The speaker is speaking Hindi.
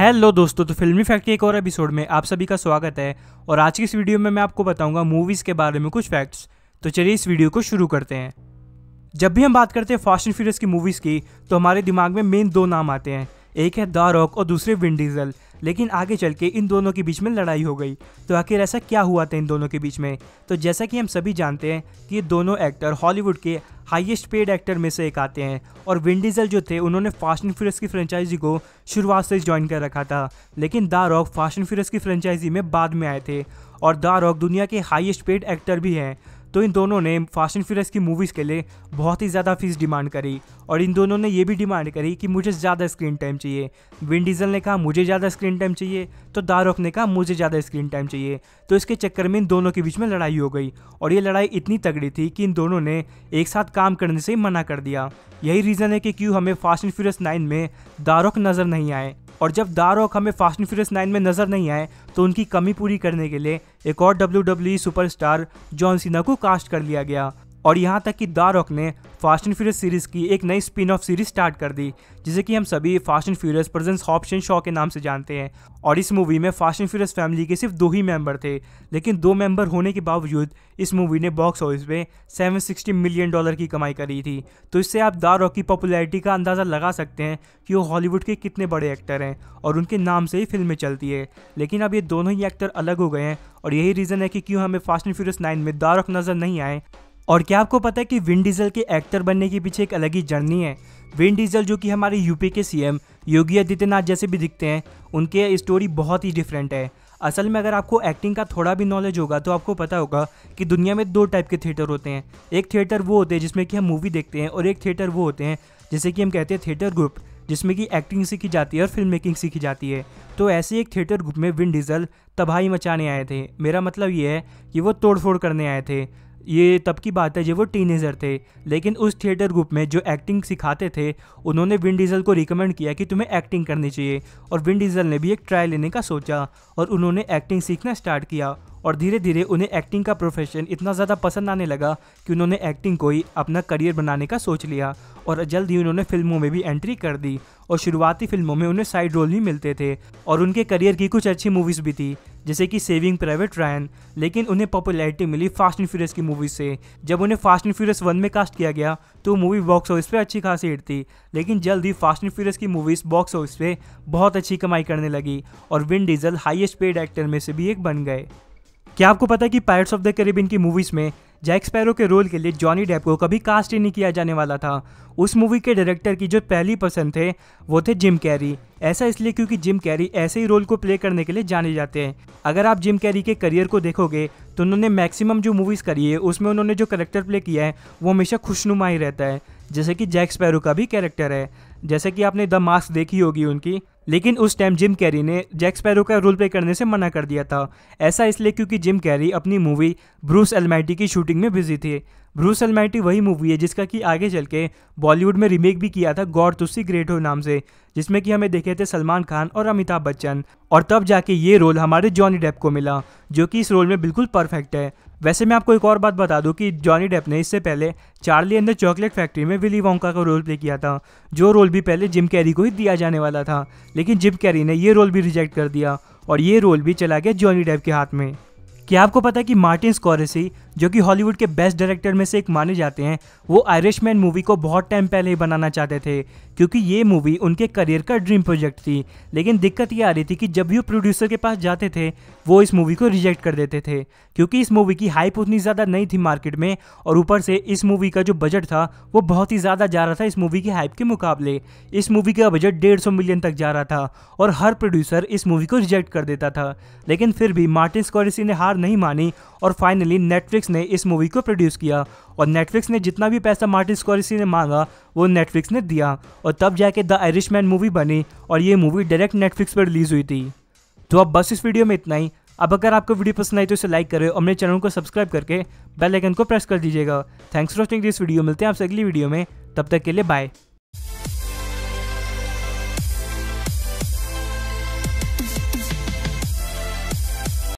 हेलो दोस्तों तो फिल्मी फैक्ट के एक और एपिसोड में आप सभी का स्वागत है और आज की इस वीडियो में मैं आपको बताऊंगा मूवीज़ के बारे में कुछ फैक्ट्स तो चलिए इस वीडियो को शुरू करते हैं जब भी हम बात करते हैं फास्ट एंड फ्यूरियस की मूवीज़ की तो हमारे दिमाग में मेन दो नाम आते हैं एक है द रॉक और दूसरे विंडीजल डीजल लेकिन आगे चल के इन दोनों के बीच में लड़ाई हो गई तो आखिर ऐसा क्या हुआ था इन दोनों के बीच में तो जैसा कि हम सभी जानते हैं कि ये दोनों एक्टर हॉलीवुड के हाईएस्ट पेड एक्टर में से एक आते हैं और विन डीजल जो थे उन्होंने फास्ट एंड फ्यूरियस की फ्रेंचाइजी को शुरुआत से ज्वाइन कर रखा था लेकिन the Rock Fast and Furious की फ्रेंचाइजी में बाद में आए थे और द रॉक दुनिया के हाईएस्ट पेड एक्टर भी हैं तो इन दोनों ने फास्ट एंड फ्यूरियस की मूवीज़ के लिए बहुत ही ज़्यादा फीस डिमांड करी और इन दोनों ने ये भी डिमांड करी कि मुझे ज़्यादा स्क्रीन टाइम चाहिए विन डीजल ने कहा मुझे ज़्यादा स्क्रीन टाइम चाहिए तो दारोक ने कहा मुझे ज़्यादा स्क्रीन टाइम चाहिए तो इसके चक्कर में इन दोनों के बीच में लड़ाई हो गई और ये लड़ाई इतनी तगड़ी थी कि इन दोनों ने एक साथ काम करने से मना कर दिया यही रीज़न है कि क्यों हमें फास्ट एंड फ्यूरियस नाइन में दारोक नज़र नहीं आए और जब दारोक हमें फास्ट एंड फ्यूरियस नाइन में नजर नहीं आए तो उनकी कमी पूरी करने के लिए एक और W W superstar John Cena को कास्ट कर लिया गया और यहाँ तक कि द रॉक ने फास्ट एंड फ्यूरियस सीरीज़ की एक नई स्पिन ऑफ सीरीज स्टार्ट कर दी जिसे कि हम सभी Fast and Furious presents Hobbs and Shaw के नाम से जानते हैं और इस मूवी में फास्ट एंड फ्यूरियस फैमिली के सिर्फ दो ही मेंबर थे लेकिन दो मेंबर होने के बावजूद इस मूवी ने बॉक्स ऑफिस में सेवन मिलियन डॉलर की कमाई करी थी तो इससे आप द रॉक की पॉपुलैरिटी का अंदाज़ा लगा सकते हैं कि वो हॉलीवुड के कितने बड़े एक्टर हैं और उनके नाम से ही फिल्में चलती है लेकिन अब ये दोनों ही एक्टर अलग हो गए हैं और यही रीज़न है कि क्यों हमें फास्ट एंड फ्यूरियस नाइन में द रॉक नज़र नहीं आए और क्या आपको पता है कि विन डीजल के एक्टर बनने के पीछे एक अलग ही जर्नी है विन डीजल जो कि हमारे यूपी के सीएम योगी आदित्यनाथ जैसे भी दिखते हैं उनके स्टोरी बहुत ही डिफरेंट है असल में अगर आपको एक्टिंग का थोड़ा भी नॉलेज होगा तो आपको पता होगा कि दुनिया में दो टाइप के थिएटर होते हैं एक थिएटर वो होते हैं जिसमें कि हम मूवी देखते हैं और एक थिएटर वो होते हैं जैसे कि हम कहते हैं थिएटर ग्रुप जिसमें कि एक्टिंग सीखी जाती है और फिल्म मेकिंग सीखी जाती है तो ऐसे एक थिएटर ग्रुप में विन डीजल तबाही मचाने आए थे मेरा मतलब ये है कि वो तोड़फोड़ करने आए थे ये तब की बात है जब वो टीनेजर थे लेकिन उस थिएटर ग्रुप में जो एक्टिंग सिखाते थे उन्होंने विन डीजल को रिकमेंड किया कि तुम्हें एक्टिंग करनी चाहिए और विन डीजल ने भी एक ट्रायल लेने का सोचा और उन्होंने एक्टिंग सीखना स्टार्ट किया और धीरे धीरे उन्हें एक्टिंग का प्रोफेशन इतना ज़्यादा पसंद आने लगा कि उन्होंने एक्टिंग को ही अपना करियर बनाने का सोच लिया और जल्द ही उन्होंने फिल्मों में भी एंट्री कर दी और शुरुआती फिल्मों में उन्हें साइड रोल भी मिलते थे और उनके करियर की कुछ अच्छी मूवीज़ भी थी जैसे कि सेविंग प्राइवेट रायन लेकिन उन्हें पॉपुलैरिटी मिली फास्ट एंड फ्यूरियस की मूवीज़ से जब उन्हें फास्ट एंड फ्यूरियस वन में कास्ट किया गया तो मूवी बॉक्स ऑफिस पे अच्छी खासी हिट थी लेकिन जल्द ही फास्ट एंड फ्यूरियस की मूवीज़ बॉक्स ऑफिस पे बहुत अच्छी कमाई करने लगी और Vin Diesel highest paid actor में से भी एक बन गए क्या आपको पता है कि पायरेट्स ऑफ द कैरिबियन की मूवीज़ में जैक स्पैरो के रोल के लिए जॉनी डेप को कभी कास्ट ही नहीं किया जाने वाला था उस मूवी के डायरेक्टर की जो पहली पसंद थे वो थे जिम कैरी ऐसा इसलिए क्योंकि जिम कैरी ऐसे ही रोल को प्ले करने के लिए जाने जाते हैं अगर आप जिम कैरी के करियर को देखोगे तो उन्होंने मैक्सिमम जो मूवीज़ करी है उसमें उन्होंने जो करेक्टर प्ले किया है वो हमेशा खुशनुमा ही रहता है जैसे कि जैक स्पैरो का भी कैरेक्टर है जैसे कि आपने द मास्क देखी होगी उनकी लेकिन उस टाइम जिम कैरी ने जैक स्पैरो का रोल प्ले करने से मना कर दिया था ऐसा इसलिए क्योंकि जिम कैरी अपनी मूवी ब्रूस एलमाइटी की शूटिंग में बिजी थे ब्रूस एलमाइटी वही मूवी है जिसका कि आगे चल के बॉलीवुड में रीमेक भी किया था गॉड तुस्सी ग्रेट हो नाम से जिसमें कि हमें देखे थे सलमान खान और अमिताभ बच्चन और तब जाके ये रोल हमारे जॉनी डेप को मिला जो कि इस रोल में बिल्कुल परफेक्ट है वैसे मैं आपको एक और बात बता दूं कि जॉनी डेप ने इससे पहले Charlie and the Chocolate Factory में विली वोंका का रोल प्ले किया था जो रोल भी पहले जिम कैरी को ही दिया जाने वाला था लेकिन जिप कैरी ने यह रोल भी रिजेक्ट कर दिया और ये रोल भी चला गया जॉनी डेप के हाथ में क्या आपको पता है कि मार्टिन स्कॉरेसी जो कि हॉलीवुड के बेस्ट डायरेक्टर में से एक माने जाते हैं वो आयरिश मैन मूवी को बहुत टाइम पहले ही बनाना चाहते थे क्योंकि ये मूवी उनके करियर का ड्रीम प्रोजेक्ट थी लेकिन दिक्कत ये आ रही थी कि जब भी वो प्रोड्यूसर के पास जाते थे वो इस मूवी को रिजेक्ट कर देते थे क्योंकि इस मूवी की हाइप उतनी ज़्यादा नहीं थी मार्केट में और ऊपर से इस मूवी का जो बजट था वो बहुत ही ज़्यादा जा रहा था इस मूवी की हाइप के मुकाबले इस मूवी का बजट डेढ़ मिलियन तक जा रहा था और हर प्रोड्यूसर इस मूवी को रिजेक्ट कर देता था लेकिन फिर भी मार्टिन स्कोरेसी ने हार नहीं मानी और फाइनली नेटफ्लिक्स ने इस मूवी को प्रोड्यूस किया और नेटफ्लिक्स ने जितना भी पैसा मार्टिन स्कॉरिसी ने मांगा वो नेटफ्लिक्स ने दिया और तब जाके द आयरिश मैन मूवी बनी और ये मूवी डायरेक्ट नेटफ्लिक्स पर रिलीज हुई थी तो अब बस इस वीडियो में इतना ही अब अगर आपको वीडियो पसंद आई तो इसे लाइक करें और मेरे चैनल को सब्सक्राइब करके बेल आइकन को प्रेस कर दीजिएगा thanks for watching this video मिलते हैं आपसे अगली वीडियो में तब तक के लिए बाय